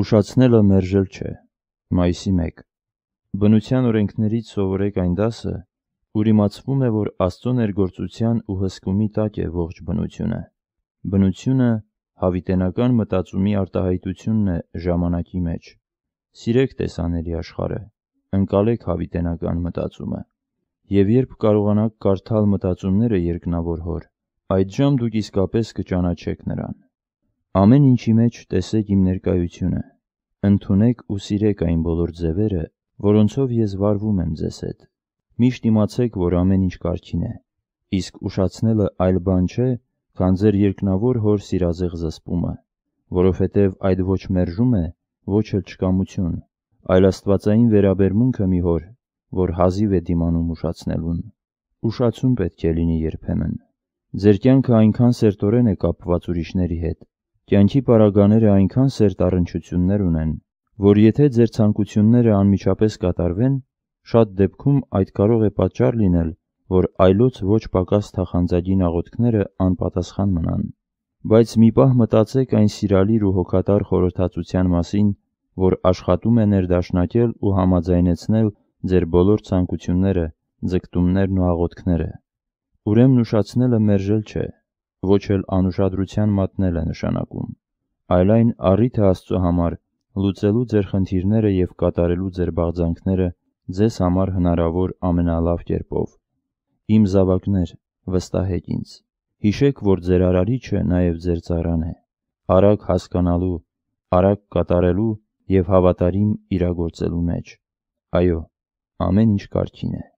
Ուշացնելը մերժել չէ։ Մայիսի 1 Բնության օրենքներից սովորեք այն դասը, ուր իմացվում է, որ Աստծո ներգործության ու հսկումի տակ է ողջ բնությունը։ Բնությունը հավիտենական մտածումի արտահայտությունն է ժամանակի մեջ։ Սիրեք տեսաների աշխարհը, ընկալեք հավիտենական մտածումը։ Եվ երբ կարողանաք կարդալ մտածումները երկնավոր հոր, այդժամ դուք իսկապես կճանաչեք նրան։ Ամեն ինչի մեջ տեսեք իմ ներկայությունը։ Ընթունեք ու սիրեք այն բոլոր ձևերը, որոնցով ես վարվում եմ ձեզ հետ։ Միշտ իմացեք, որ ամեն ինչ կարքին է։ Իսկ ուշացնելը այլ բան չէ, քան ձեր երկնավոր հոր սիրազեղ զսպումը, որովհետև այդ ոչ մերժում է, ոչ էլ չկամություն, այլ աստվածային վերաբերմունքը մի հոր, որ հազիվ է դիմանում ուշացնելուն։ Ուշացում պետք է լինի երբեմն։ Ձեր կյանքը այնքան սերտորեն է կապված ուրիշների հետ, Կյանքի պարագաները այնքան սերտ առնչություններ ունեն, որ եթե ձեր ցանկությունները անմիջապես կատարվեն, շատ դեպքում այդ կարող է պատճառ լինել, որ այլոց ոչ պակաս թախանձագին աղոթքները անպատասխան մնան։ Բայց մի պահ մտածեք այն սիրալիր ու հոգատար խորհրդածության մասին, որ աշխատում է ներդաշնակել ու համաձայնեցնել ձեր բոլոր ցանկությունները, ձգտումներն ու աղոթքները։ Ուրեմն ուշացնելը մերժել չէ, ոչ էլ անուշադրության մատնելը նշանակում, այլ այն առիթը Աստծո համար լուծելու ձեր խնդիրները եւ կատարելու ձեր բաղձանքները ձեզ համար հնարավոր ամենալավ կերպով։ Իմ զավակներ, վստահեք ինձ։ Հիշեք, որ ձեր արարիչը նաև ձեր ծառան է։ Արագ հասկանալու, արագ կատարելու եւ հավատարիմ իրագործելու մեջ։ Այո, ամեն ինչ կարքին է։